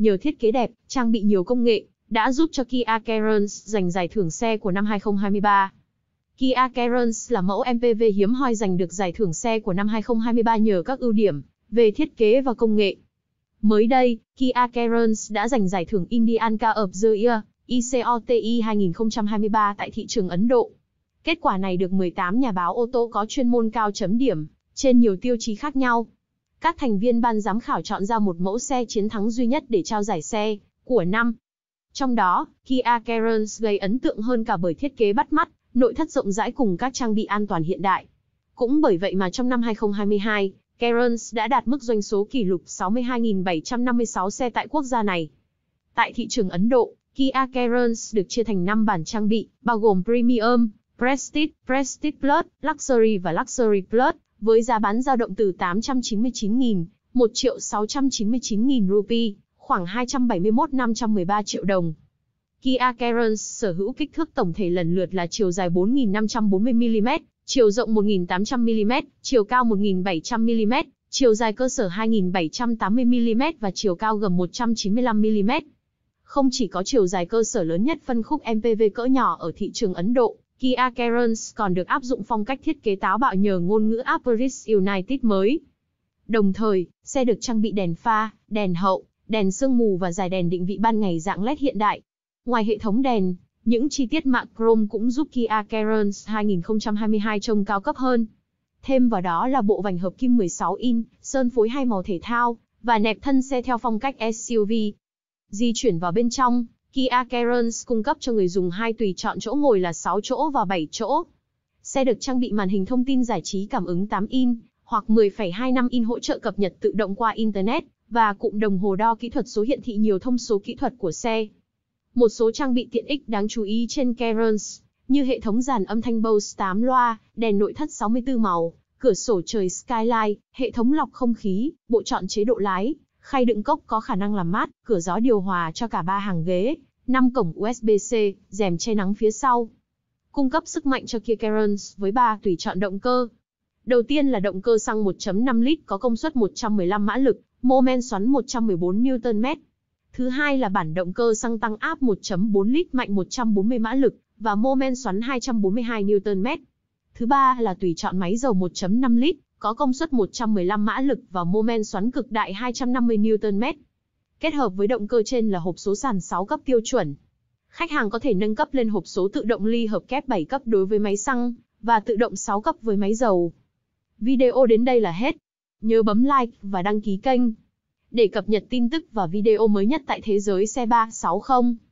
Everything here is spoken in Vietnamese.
Nhờ thiết kế đẹp, trang bị nhiều công nghệ, đã giúp cho Kia Carens giành giải thưởng xe của năm 2023. Kia Carens là mẫu MPV hiếm hoi giành được giải thưởng xe của năm 2023 nhờ các ưu điểm về thiết kế và công nghệ. Mới đây, Kia Carens đã giành giải thưởng Indian Car of the Year ICOTI 2023 tại thị trường Ấn Độ. Kết quả này được 18 nhà báo ô tô có chuyên môn cao chấm điểm trên nhiều tiêu chí khác nhau. Các thành viên ban giám khảo chọn ra một mẫu xe chiến thắng duy nhất để trao giải xe của năm. Trong đó, Kia Carens gây ấn tượng hơn cả bởi thiết kế bắt mắt, nội thất rộng rãi cùng các trang bị an toàn hiện đại. Cũng bởi vậy mà trong năm 2022, Carens đã đạt mức doanh số kỷ lục 62.756 xe tại quốc gia này. Tại thị trường Ấn Độ, Kia Carens được chia thành 5 bản trang bị, bao gồm Premium, Prestige, Prestige Plus, Luxury và Luxury Plus, với giá bán giao động từ 899.000, 1 triệu 699.000 rupee, khoảng 271-513 triệu đồng. Kia Carens sở hữu kích thước tổng thể lần lượt là chiều dài 4.540mm, chiều rộng 1.800mm, chiều cao 1.700mm, chiều dài cơ sở 2.780mm và chiều cao gầm 195mm. Không chỉ có chiều dài cơ sở lớn nhất phân khúc MPV cỡ nhỏ ở thị trường Ấn Độ, Kia Carens còn được áp dụng phong cách thiết kế táo bạo nhờ ngôn ngữ Aperis United mới. Đồng thời, xe được trang bị đèn pha, đèn hậu, đèn sương mù và dải đèn định vị ban ngày dạng LED hiện đại. Ngoài hệ thống đèn, những chi tiết mạng chrome cũng giúp Kia Carens 2022 trông cao cấp hơn. Thêm vào đó là bộ vành hợp kim 16 in, sơn phối hai màu thể thao và nẹp thân xe theo phong cách SUV. Di chuyển vào bên trong, Kia Carens cung cấp cho người dùng hai tùy chọn chỗ ngồi là 6 chỗ và 7 chỗ. Xe được trang bị màn hình thông tin giải trí cảm ứng 8 in hoặc 10,25 in hỗ trợ cập nhật tự động qua internet và cụm đồng hồ đo kỹ thuật số hiện thị nhiều thông số kỹ thuật của xe. Một số trang bị tiện ích đáng chú ý trên Carens như hệ thống dàn âm thanh Bose 8 loa, đèn nội thất 64 màu, cửa sổ trời skyline, hệ thống lọc không khí, bộ chọn chế độ lái, Khay đựng cốc có khả năng làm mát, cửa gió điều hòa cho cả ba hàng ghế, năm cổng USB-C, rèm che nắng phía sau. Cung cấp sức mạnh cho Kia Carens với ba tùy chọn động cơ. Đầu tiên là động cơ xăng 1.5 lít có công suất 115 mã lực, mô men xoắn 114 Nm. Thứ hai là bản động cơ xăng tăng áp 1.4 lít mạnh 140 mã lực và mô men xoắn 242 Nm. Thứ ba là tùy chọn máy dầu 1.5 lít có công suất 115 mã lực và mô men xoắn cực đại 250 Nm. Kết hợp với động cơ trên là hộp số sàn 6 cấp tiêu chuẩn. Khách hàng có thể nâng cấp lên hộp số tự động ly hợp kép 7 cấp đối với máy xăng và tự động 6 cấp với máy dầu. Video đến đây là hết. Nhớ bấm like và đăng ký kênh để cập nhật tin tức và video mới nhất tại thế giới xe 360.